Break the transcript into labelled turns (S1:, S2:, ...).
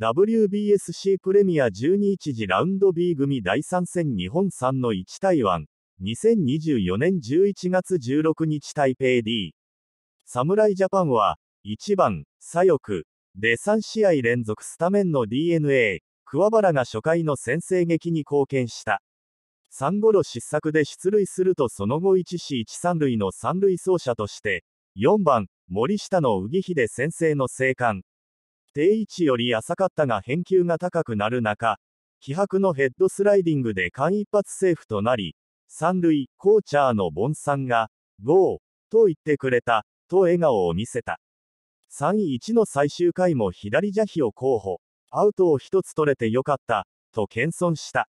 S1: WBSC プレミア12時ラウンド B 組第3戦日本3の1台湾、2024年11月16日台北 D。侍ジャパンは、1番、左翼、で3試合連続スタメンの DNA、桑原が初回の先制劇に貢献した。3ゴロ失策で出塁するとその後1死1三塁の三塁走者として、4番、森下の宇木秀先制の生還。定位置より浅かったが返球が高くなる中、気迫のヘッドスライディングで間一髪セーフとなり、三塁、コーチャーのボンさんが、ゴー、と言ってくれた、と笑顔を見せた。3-1位の最終回も左邪ャを候補、アウトを1つ取れてよかった、と謙遜した。